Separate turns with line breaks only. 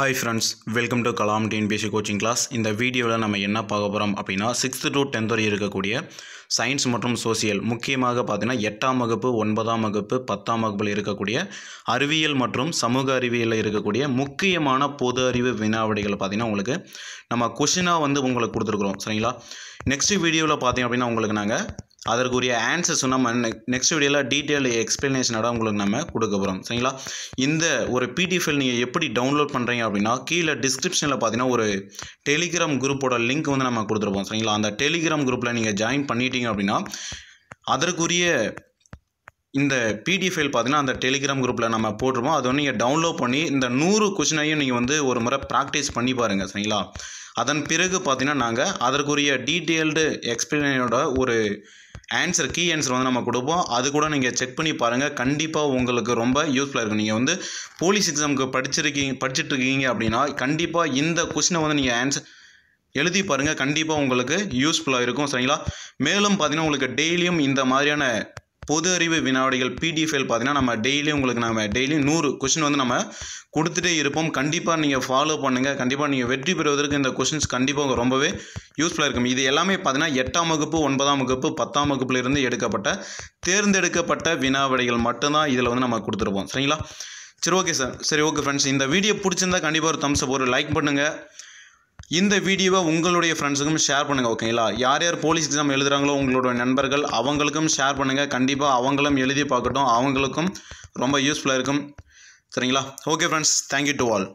hi friends welcome to Kalam TNPSC coaching class இந்த வீடியோவில் நம்ம என்ன பார்க்க போகிறோம் அப்படின்னா சிக்ஸ்த்து டு டென்த் வரை இருக்கக்கூடிய சயின்ஸ் மற்றும் சோசியல் முக்கியமாக பார்த்தீங்கன்னா எட்டாம் வகுப்பு ஒன்பதாம் வகுப்பு பத்தாம் வகுப்பில் இருக்கக்கூடிய அறிவியல் மற்றும் சமூக அறிவியலில் இருக்கக்கூடிய முக்கியமான பொது அறிவு வினாவடிகள் பார்த்திங்கன்னா உங்களுக்கு நம்ம கொஷினாக வந்து உங்களுக்கு கொடுத்துருக்குறோம் சரிங்களா நெக்ஸ்ட் வீடியோவில் பார்த்தீங்க அப்படின்னா உங்களுக்கு நாங்கள் அதற்குரிய ஆன்சர்ஸும் நம்ம நெக்ஸ்ட் வீடியோவில் டீட்டெயில் எக்ஸ்பிளனேஷனோட உங்களுக்கு நம்ம கொடுக்க போகிறோம் சரிங்களா இந்த ஒரு பிடி ஃபைல் நீங்கள் எப்படி டவுன்லோட் பண்ணுறீங்க அப்படின்னா கீழே டிஸ்கிரிப்ஷனில் பார்த்தீங்கன்னா ஒரு டெலிகிராம் குரூப்போட லிங்க் வந்து நம்ம கொடுத்துருப்போம் சரிங்களா அந்த டெலிகிராம் குரூப்பில் நீங்கள் ஜாயின் பண்ணிட்டீங்க அப்படின்னா அதற்குரிய இந்த பிடி ஃபைல் பார்த்தீங்கன்னா அந்த டெலிகிராம் குரூப்பில் நம்ம போட்டிருப்போம் அதை வந்து நீங்கள் டவுன்லோட் பண்ணி இந்த நூறு கொஷினையும் நீங்கள் வந்து ஒரு முறை ப்ராக்டிஸ் பண்ணி பாருங்கள் சரிங்களா அதன் பிறகு பார்த்தீங்கன்னா நாங்கள் அதற்குரிய டீட்டெயில்டு எக்ஸ்பிளனோட ஒரு ஆன்சர் கீ ஆன்சர் வந்து நம்ம கொடுப்போம் அது கூட நீங்கள் செக் பண்ணி பாருங்கள் கண்டிப்பாக உங்களுக்கு ரொம்ப யூஸ்ஃபுல்லாக இருக்கும் நீங்கள் வந்து போலீஸ் எக்ஸாமுக்கு படிச்சிருக்கீங்க இருக்கீங்க அப்படின்னா கண்டிப்பாக இந்த கொஷினை வந்து நீங்கள் ஆன்சர் எழுதி பாருங்கள் கண்டிப்பாக உங்களுக்கு யூஸ்ஃபுல்லாக இருக்கும் சரிங்களா மேலும் பார்த்தீங்கன்னா உங்களுக்கு டெய்லியும் இந்த மாதிரியான பொது அறிவு வினாவடிகள் பிடிஎஃப்எல் பார்த்தீங்கன்னா நம்ம டெய்லியும் உங்களுக்கு நம்ம டெய்லியும் நூறு கொஷின் வந்து நம்ம கொடுத்துட்டே இருப்போம் கண்டிப்பாக நீங்கள் ஃபாலோ பண்ணுங்கள் கண்டிப்பாக நீங்கள் வெற்றி பெறுவதற்கு இந்த கொஷின்ஸ் கண்டிப்பாக ரொம்பவே யூஸ்ஃபுல்லாக இருக்கும் இது எல்லாமே பார்த்தீங்கன்னா எட்டாம் வகுப்பு ஒன்பதாம் வகுப்பு பத்தாம் வகுப்புலேருந்து எடுக்கப்பட்ட தேர்ந்தெடுக்கப்பட்ட வினாவடிகள் மட்டும்தான் இதில் வந்து நம்ம கொடுத்துருப்போம் சரிங்களா சரி ஓகே சார் சரி ஓகே ஃப்ரெண்ட்ஸ் இந்த வீடியோ பிடிச்சிருந்தா கண்டிப்பாக ஒரு தம்ஸ் ஒரு லைக் பண்ணுங்கள் இந்த வீடியோவை உங்களுடைய ஃப்ரெண்ட்ஸுக்கும் ஷேர் பண்ணுங்கள் ஓகேங்களா யார் யார் போலீஸ் எக்ஸாம் எழுதுகிறாங்களோ உங்களுடைய நண்பர்கள் அவங்களுக்கும் ஷேர் பண்ணுங்கள் கண்டிப்பாக அவங்களும் எழுதி பார்க்கட்டும் அவங்களுக்கும் ரொம்ப யூஸ்ஃபுல்லாக இருக்கும் சரிங்களா okay friends thank you to all